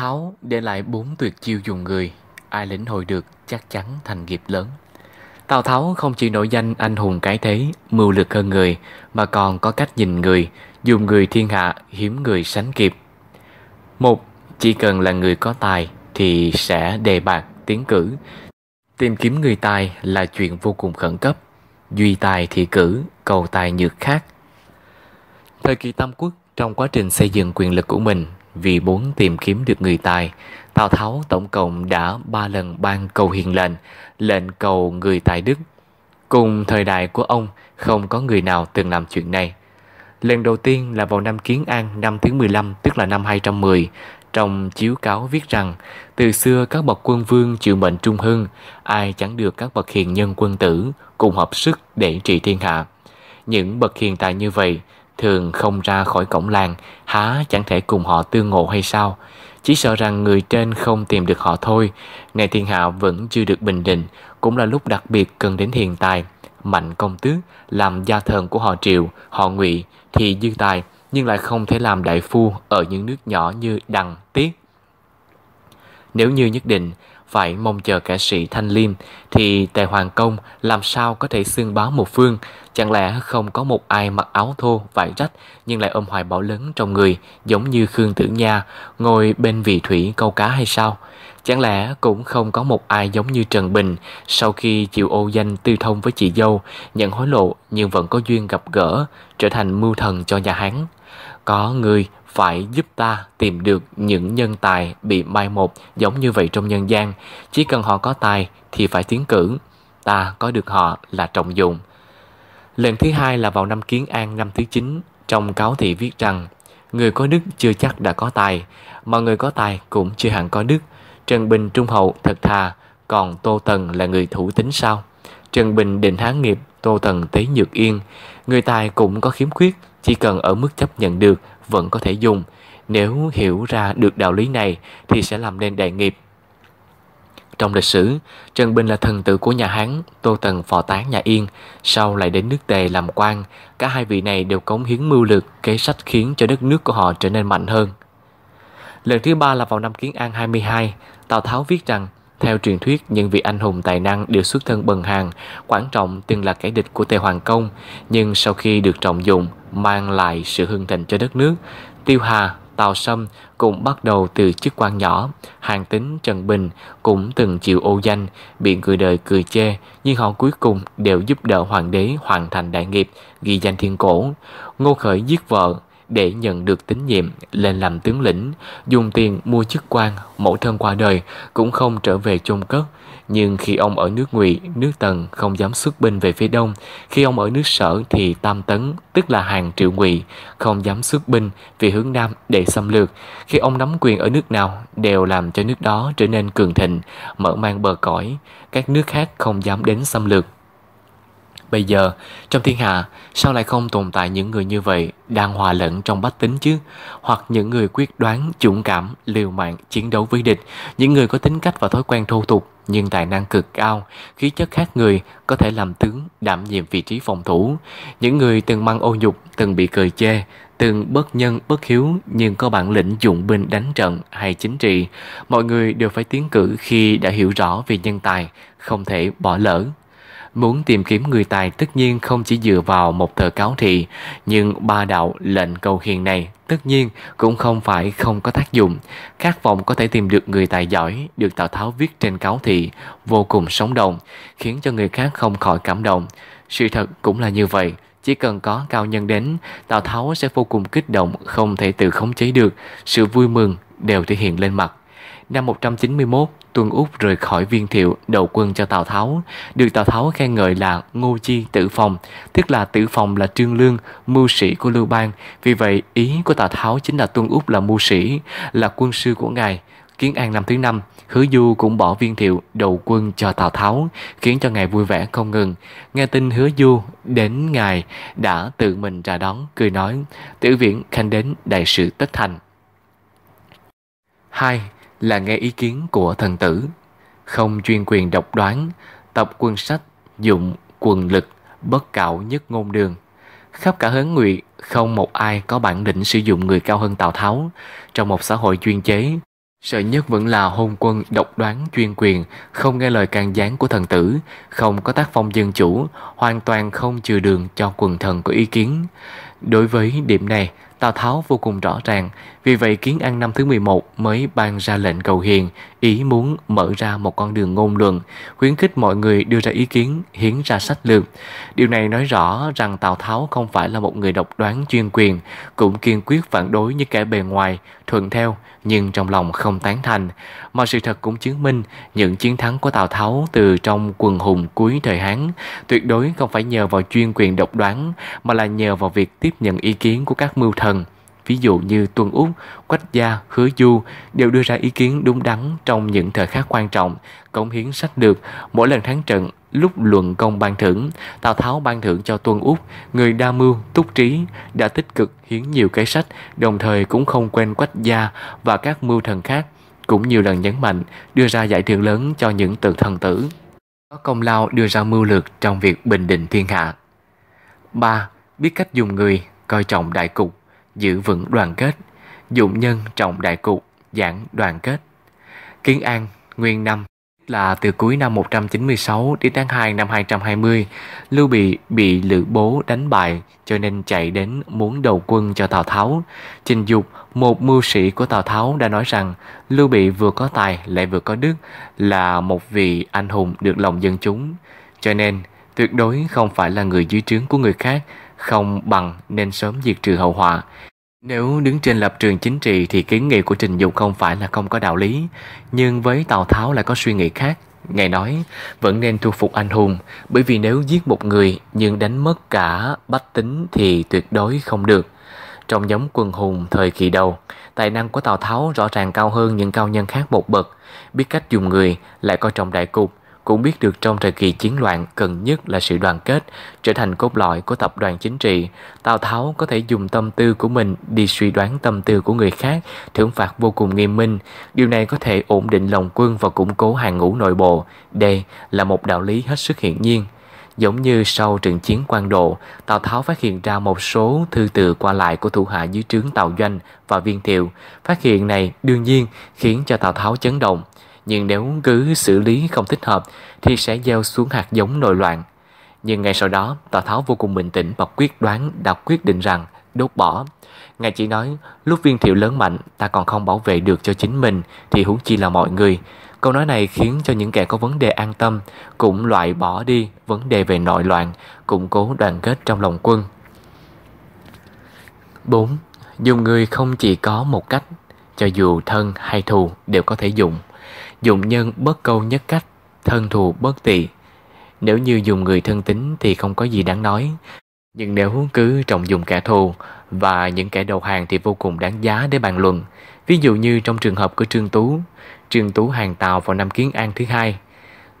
Tháo để lại bốn tuyệt chiêu dùng người, ai lĩnh hội được chắc chắn thành nghiệp lớn. Tào Tháo không chỉ nổi danh anh hùng cái thế, mưu lực hơn người, mà còn có cách nhìn người, dùng người thiên hạ hiếm người sánh kịp. Một, chỉ cần là người có tài thì sẽ đề bạc, tiến cử. Tìm kiếm người tài là chuyện vô cùng khẩn cấp. Duy tài thì cử, cầu tài nhược khác. Thời kỳ Tam Quốc, trong quá trình xây dựng quyền lực của mình, vì muốn tìm kiếm được người tài. Tào Tháo tổng cộng đã ba lần ban cầu hiền lệnh, lệnh cầu người tài đức. Cùng thời đại của ông, không có người nào từng làm chuyện này. Lần đầu tiên là vào năm Kiến An năm thứ 15, tức là năm 210, trong chiếu cáo viết rằng từ xưa các bậc quân vương chịu mệnh trung hưng, ai chẳng được các bậc hiền nhân quân tử cùng hợp sức để trị thiên hạ. Những bậc hiền tài như vậy thường không ra khỏi cổng làng, há chẳng thể cùng họ tương ngộ hay sao? Chỉ sợ rằng người trên không tìm được họ thôi, ngày thiên hạ vẫn chưa được bình định, cũng là lúc đặc biệt cần đến hiền tài. Mạnh công tước làm gia thần của họ Triệu, họ Ngụy thì dư tài, nhưng lại không thể làm đại phu ở những nước nhỏ như Đằng, Tiết. Nếu như nhất định phải mong chờ cả sĩ Thanh Liêm thì Tề Hoàng Công làm sao có thể xương báo một phương, chẳng lẽ không có một ai mặc áo thô vải rách nhưng lại ôm hoài bão lớn trong người, giống như Khương Tử Nha ngồi bên vị thủy câu cá hay sao? Chẳng lẽ cũng không có một ai giống như Trần Bình sau khi chịu ô danh tư thông với chị dâu, nhận hối lộ nhưng vẫn có duyên gặp gỡ, trở thành mưu thần cho nhà Hán. Có người phải giúp ta tìm được những nhân tài bị mai một giống như vậy trong nhân gian. Chỉ cần họ có tài thì phải tiến cử, ta có được họ là trọng dụng. Lần thứ hai là vào năm Kiến An năm thứ chín trong cáo thị viết rằng Người có đức chưa chắc đã có tài, mà người có tài cũng chưa hẳn có đức. Trần Bình trung hậu thật thà, còn Tô Tần là người thủ tính sao? Trần Bình định hán nghiệp, Tô Tần tế nhược yên. Người tài cũng có khiếm khuyết, chỉ cần ở mức chấp nhận được vẫn có thể dùng. Nếu hiểu ra được đạo lý này thì sẽ làm nên đại nghiệp. Trong lịch sử, Trần Bình là thần tử của nhà Hán, Tô Tần phò tán nhà Yên, sau lại đến nước Tề làm quan. Cả hai vị này đều cống hiến mưu lược, kế sách khiến cho đất nước của họ trở nên mạnh hơn. Lần thứ ba là vào năm Kiến An 22, Tào Tháo viết rằng theo truyền thuyết, những vị anh hùng tài năng đều xuất thân bần hàng, Quảng Trọng từng là kẻ địch của Tề Hoàng Công, nhưng sau khi được trọng dụng, mang lại sự hưng thịnh cho đất nước. Tiêu Hà, Tào Sâm cũng bắt đầu từ chức quan nhỏ. Hàng tính Trần Bình cũng từng chịu ô danh, bị người đời cười chê, nhưng họ cuối cùng đều giúp đỡ hoàng đế hoàn thành đại nghiệp, ghi danh thiên cổ. Ngô Khởi giết vợ, để nhận được tín nhiệm lên làm tướng lĩnh, dùng tiền mua chức quan, mẫu thân qua đời cũng không trở về chôn cất. Nhưng khi ông ở nước Ngụy, nước Tần không dám xuất binh về phía đông, khi ông ở nước Sở thì Tam Tấn, tức là hàng triệu Ngụy, không dám xuất binh vì hướng Nam để xâm lược. Khi ông nắm quyền ở nước nào đều làm cho nước đó trở nên cường thịnh, mở mang bờ cõi, các nước khác không dám đến xâm lược. Bây giờ, trong thiên hạ, sao lại không tồn tại những người như vậy đang hòa lẫn trong bách tính chứ? Hoặc những người quyết đoán, dũng cảm, liều mạng, chiến đấu với địch, những người có tính cách và thói quen thô tục, nhưng tài năng cực cao, khí chất khác người, có thể làm tướng, đảm nhiệm vị trí phòng thủ. Những người từng mang ô nhục, từng bị cười chê, từng bất nhân bất hiếu nhưng có bản lĩnh dụng binh đánh trận hay chính trị, mọi người đều phải tiến cử khi đã hiểu rõ về nhân tài, không thể bỏ lỡ. Muốn tìm kiếm người tài tất nhiên không chỉ dựa vào một tờ cáo thị, nhưng ba đạo lệnh cầu hiền này tất nhiên cũng không phải không có tác dụng. Khát vọng có thể tìm được người tài giỏi được Tào Tháo viết trên cáo thị vô cùng sống động, khiến cho người khác không khỏi cảm động. Sự thật cũng là như vậy, chỉ cần có cao nhân đến, Tào Tháo sẽ vô cùng kích động không thể tự khống chế được, sự vui mừng đều thể hiện lên mặt. Năm 191, Tuân Úc rời khỏi viên thiệu đầu quân cho Tào Tháo, được Tào Tháo khen ngợi là Ngô Chi Tử Phòng, tức là Tử Phòng là Trương Lương, mưu sĩ của Lưu Bang. Vì vậy, ý của Tào Tháo chính là Tuân Úc là mưu sĩ, là quân sư của ngài. Kiến An năm thứ năm, Hứa Du cũng bỏ viên thiệu đầu quân cho Tào Tháo, khiến cho ngài vui vẻ không ngừng. Nghe tin Hứa Du đến ngài đã tự mình ra đón, cười nói, tử viện khanh đến đại sự tất thành. 2 là nghe ý kiến của thần tử, không chuyên quyền độc đoán, tập quân sách, dụng, quần lực, bất cạo nhất ngôn đường. Khắp cả hớn nguyệt, không một ai có bản định sử dụng người cao hơn Tào Tháo trong một xã hội chuyên chế. Sợ nhất vẫn là hôn quân độc đoán chuyên quyền, không nghe lời can gián của thần tử, không có tác phong dân chủ, hoàn toàn không trừ đường cho quần thần có ý kiến. Đối với điểm này, Tào Tháo vô cùng rõ ràng, vì vậy Kiến An năm thứ 11 mới ban ra lệnh cầu hiền, ý muốn mở ra một con đường ngôn luận, khuyến khích mọi người đưa ra ý kiến, hiến ra sách lược. Điều này nói rõ rằng Tào Tháo không phải là một người độc đoán chuyên quyền, cũng kiên quyết phản đối những kẻ bề ngoài, thuận theo nhưng trong lòng không tán thành. Mà sự thật cũng chứng minh những chiến thắng của Tào Tháo từ trong quần hùng cuối thời Hán tuyệt đối không phải nhờ vào chuyên quyền độc đoán mà là nhờ vào việc tiếp nhận ý kiến của các mưu thần ví dụ như Tuân Úc, Quách Gia, Hứa Du đều đưa ra ý kiến đúng đắn trong những thời khắc quan trọng, cống hiến sách được mỗi lần thắng trận lúc luận công ban thưởng, Tào Tháo ban thưởng cho Tuân Úc, người đa mưu, túc trí, đã tích cực hiến nhiều cái sách, đồng thời cũng không quên Quách Gia và các mưu thần khác, cũng nhiều lần nhấn mạnh đưa ra giải thưởng lớn cho những tượng thần tử. Có công lao đưa ra mưu lược trong việc bình định thiên hạ. 3. Biết cách dùng người, coi trọng đại cục giữ vững đoàn kết, dụng nhân trọng đại cục, giảng đoàn kết. Kiến An, nguyên năm là từ cuối năm 196 đến tháng 2 năm 220, Lưu Bị bị Lữ Bố đánh bại cho nên chạy đến muốn đầu quân cho Tào Tháo. Trình Dục, một mưu sĩ của Tào Tháo đã nói rằng Lưu Bị vừa có tài lại vừa có đức là một vị anh hùng được lòng dân chúng. Cho nên, tuyệt đối không phải là người dưới trướng của người khác, không bằng nên sớm diệt trừ hậu họa. Nếu đứng trên lập trường chính trị thì kiến nghị của Trình Dục không phải là không có đạo lý, nhưng với Tào Tháo lại có suy nghĩ khác. Ngài nói, vẫn nên thu phục anh hùng, bởi vì nếu giết một người nhưng đánh mất cả bách tính thì tuyệt đối không được. Trong giống quân hùng thời kỳ đầu, tài năng của Tào Tháo rõ ràng cao hơn những cao nhân khác một bậc, biết cách dùng người, lại coi trọng đại cục, cũng biết được trong thời kỳ chiến loạn cần nhất là sự đoàn kết, trở thành cốt lõi của tập đoàn chính trị. Tào Tháo có thể dùng tâm tư của mình đi suy đoán tâm tư của người khác, thưởng phạt vô cùng nghiêm minh. Điều này có thể ổn định lòng quân và củng cố hàng ngũ nội bộ. Đây là một đạo lý hết sức hiển nhiên. Giống như sau trận chiến quan độ, Tào Tháo phát hiện ra một số thư từ qua lại của thủ hạ dưới trướng Tào Doanh và Viên Thiệu. Phát hiện này đương nhiên khiến cho Tào Tháo chấn động nhưng nếu cứ xử lý không thích hợp thì sẽ gieo xuống hạt giống nội loạn. Nhưng ngay sau đó, Tào Tháo vô cùng bình tĩnh và quyết đoán đã quyết định rằng đốt bỏ. Ngài chỉ nói, lúc viên thiệu lớn mạnh, ta còn không bảo vệ được cho chính mình thì huống chi là mọi người. Câu nói này khiến cho những kẻ có vấn đề an tâm cũng loại bỏ đi vấn đề về nội loạn, củng cố đoàn kết trong lòng quân. 4. Dùng người không chỉ có một cách, cho dù thân hay thù đều có thể dùng dụng nhân bất câu nhất cách, thân thù bất tỵ. Nếu như dùng người thân tính thì không có gì đáng nói, nhưng nếu cứ trọng dùng kẻ thù và những kẻ đầu hàng thì vô cùng đáng giá để bàn luận. Ví dụ như trong trường hợp của Trương Tú, Trương Tú hàng tàu vào năm Kiến An thứ hai.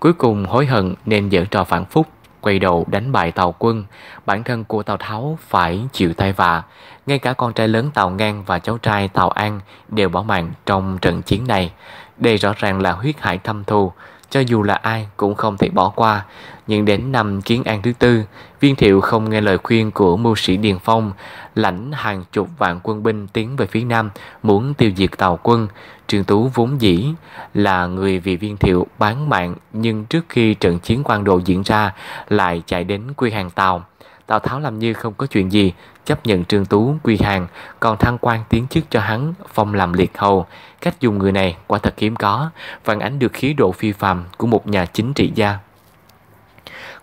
Cuối cùng hối hận nên giở trò phản phúc, quay đầu đánh bại Tàu quân. Bản thân của tàu Tháo phải chịu tai vạ. Ngay cả con trai lớn tàu Ngang và cháu trai tàu An đều bỏ mạng trong trận chiến này. Đây rõ ràng là huyết hải thâm thù, cho dù là ai cũng không thể bỏ qua. Nhưng đến năm kiến an thứ tư, viên thiệu không nghe lời khuyên của mưu sĩ Điền Phong, lãnh hàng chục vạn quân binh tiến về phía nam muốn tiêu diệt tàu quân. trường Tú vốn dĩ là người vì viên thiệu bán mạng nhưng trước khi trận chiến quan độ diễn ra lại chạy đến quy hàng tàu. Tào Tháo làm như không có chuyện gì, chấp nhận Trương Tú quy hàng, còn thăng quan tiến chức cho hắn phong làm liệt hầu. Cách dùng người này quả thật hiếm có, phản ánh được khí độ phi phàm của một nhà chính trị gia.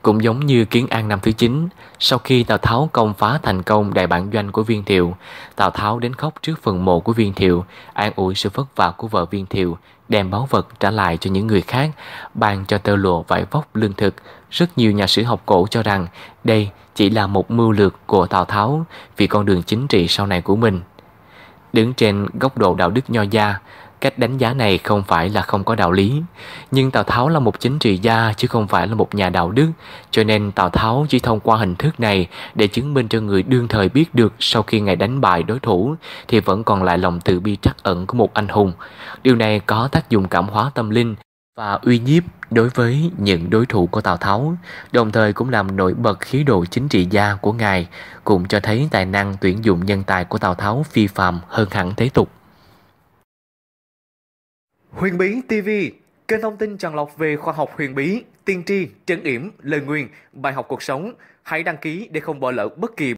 Cũng giống như Kiến An năm thứ 9, sau khi Tào Tháo công phá thành công đại bản doanh của Viên Thiệu, Tào Tháo đến khóc trước phần mộ của Viên Thiệu, an ủi sự vất vả của vợ Viên Thiệu, đem báu vật trả lại cho những người khác, ban cho tơ lụa vải vóc lương thực. Rất nhiều nhà sử học cổ cho rằng đây chỉ là một mưu lược của Tào Tháo vì con đường chính trị sau này của mình. Đứng trên góc độ đạo đức nho gia, Cách đánh giá này không phải là không có đạo lý, nhưng Tào Tháo là một chính trị gia chứ không phải là một nhà đạo đức, cho nên Tào Tháo chỉ thông qua hình thức này để chứng minh cho người đương thời biết được sau khi ngày đánh bại đối thủ thì vẫn còn lại lòng từ bi trắc ẩn của một anh hùng. Điều này có tác dụng cảm hóa tâm linh và uy nhiếp đối với những đối thủ của Tào Tháo, đồng thời cũng làm nổi bật khí độ chính trị gia của ngài, cũng cho thấy tài năng tuyển dụng nhân tài của Tào Tháo phi phàm hơn hẳn thế tục. Huyền Bí TV, kênh thông tin tràn lọc về khoa học huyền bí, tiên tri, trấn yểm, lời nguyền, bài học cuộc sống. Hãy đăng ký để không bỏ lỡ bất kỳ